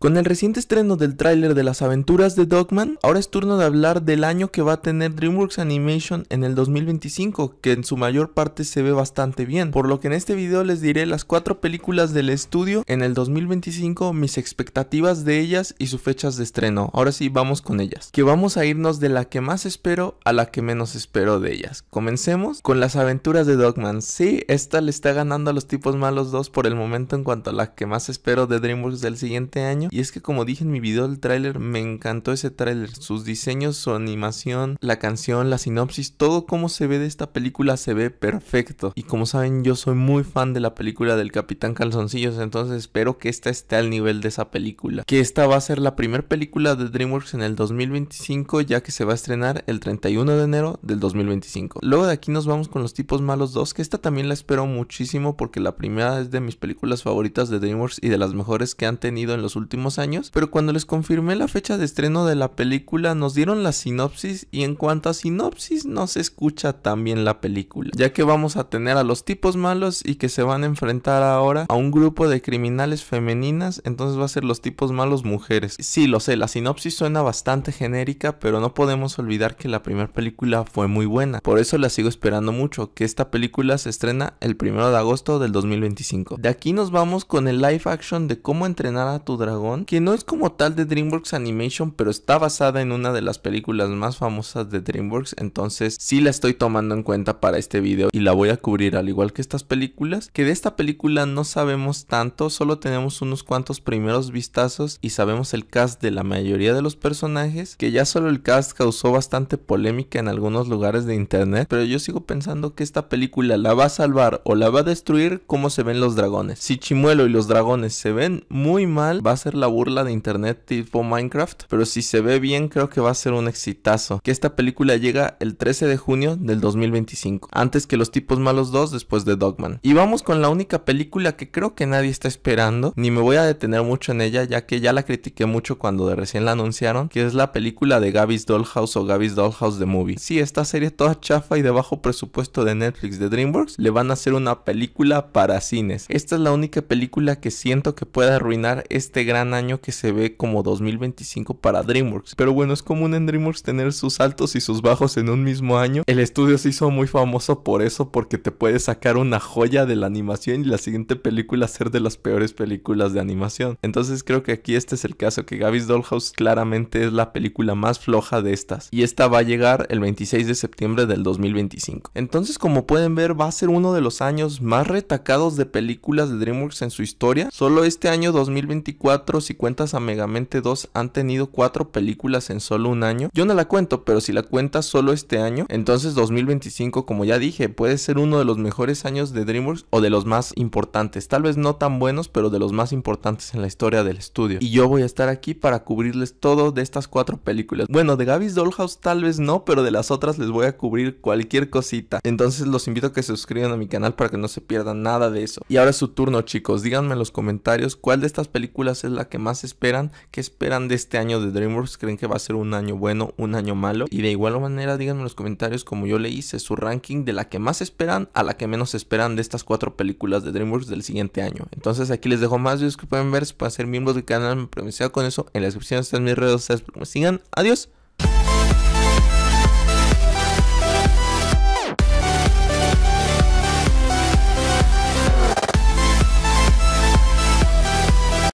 Con el reciente estreno del tráiler de las aventuras de Dogman, ahora es turno de hablar del año que va a tener DreamWorks Animation en el 2025, que en su mayor parte se ve bastante bien, por lo que en este video les diré las cuatro películas del estudio en el 2025, mis expectativas de ellas y sus fechas de estreno. Ahora sí, vamos con ellas, que vamos a irnos de la que más espero a la que menos espero de ellas. Comencemos con las aventuras de Dogman. Sí, esta le está ganando a los tipos malos dos por el momento en cuanto a la que más espero de DreamWorks del siguiente año, y es que como dije en mi video del tráiler, me encantó ese tráiler. Sus diseños, su animación, la canción, la sinopsis, todo como se ve de esta película se ve perfecto. Y como saben, yo soy muy fan de la película del Capitán Calzoncillos, entonces espero que esta esté al nivel de esa película. Que esta va a ser la primera película de DreamWorks en el 2025, ya que se va a estrenar el 31 de enero del 2025. Luego de aquí nos vamos con Los Tipos Malos 2, que esta también la espero muchísimo porque la primera es de mis películas favoritas de DreamWorks y de las mejores que han tenido en los últimos años, pero cuando les confirmé la fecha de estreno de la película nos dieron la sinopsis y en cuanto a sinopsis no se escucha tan bien la película, ya que vamos a tener a los tipos malos y que se van a enfrentar ahora a un grupo de criminales femeninas, entonces va a ser los tipos malos mujeres. Sí, lo sé, la sinopsis suena bastante genérica, pero no podemos olvidar que la primera película fue muy buena, por eso la sigo esperando mucho, que esta película se estrena el primero de agosto del 2025. De aquí nos vamos con el live action de cómo entrenar a tu dragón que no es como tal de DreamWorks Animation, pero está basada en una de las películas más famosas de DreamWorks, entonces sí la estoy tomando en cuenta para este video y la voy a cubrir al igual que estas películas, que de esta película no sabemos tanto, solo tenemos unos cuantos primeros vistazos y sabemos el cast de la mayoría de los personajes, que ya solo el cast causó bastante polémica en algunos lugares de internet, pero yo sigo pensando que esta película la va a salvar o la va a destruir como se ven los dragones. Si Chimuelo y los dragones se ven muy mal, va a ser la burla de internet tipo Minecraft, pero si se ve bien creo que va a ser un exitazo. Que esta película llega el 13 de junio del 2025, antes que Los tipos malos 2 después de Dogman. Y vamos con la única película que creo que nadie está esperando, ni me voy a detener mucho en ella ya que ya la critiqué mucho cuando de recién la anunciaron, que es la película de gabby's Dollhouse o gabby's Dollhouse The Movie. si esta serie toda chafa y de bajo presupuesto de Netflix de DreamWorks le van a hacer una película para cines. Esta es la única película que siento que pueda arruinar este gran año que se ve como 2025 para DreamWorks. Pero bueno, es común en DreamWorks tener sus altos y sus bajos en un mismo año. El estudio se hizo muy famoso por eso, porque te puede sacar una joya de la animación y la siguiente película ser de las peores películas de animación. Entonces creo que aquí este es el caso, que Gabby's Dollhouse claramente es la película más floja de estas. Y esta va a llegar el 26 de septiembre del 2025. Entonces como pueden ver va a ser uno de los años más retacados de películas de DreamWorks en su historia. Solo este año 2024 si cuentas a Megamente 2 han tenido 4 películas en solo un año, yo no la cuento, pero si la cuentas solo este año, entonces 2025, como ya dije, puede ser uno de los mejores años de DreamWorks o de los más importantes, tal vez no tan buenos, pero de los más importantes en la historia del estudio. Y yo voy a estar aquí para cubrirles todo de estas 4 películas. Bueno, de Gaby's Dollhouse tal vez no, pero de las otras les voy a cubrir cualquier cosita. Entonces los invito a que se suscriban a mi canal para que no se pierdan nada de eso. Y ahora es su turno, chicos. Díganme en los comentarios cuál de estas películas es la que más esperan. ¿Qué esperan de este año de DreamWorks? ¿Creen que va a ser un año bueno, un año malo? Y de igual manera, díganme en los comentarios, como yo le hice, su ranking de la que más esperan a la que menos esperan de estas cuatro películas de DreamWorks del siguiente año. Entonces aquí les dejo más videos que pueden ver, pueden ser miembros del canal, me con eso. En la descripción están mis redes sociales, me sigan. Adiós.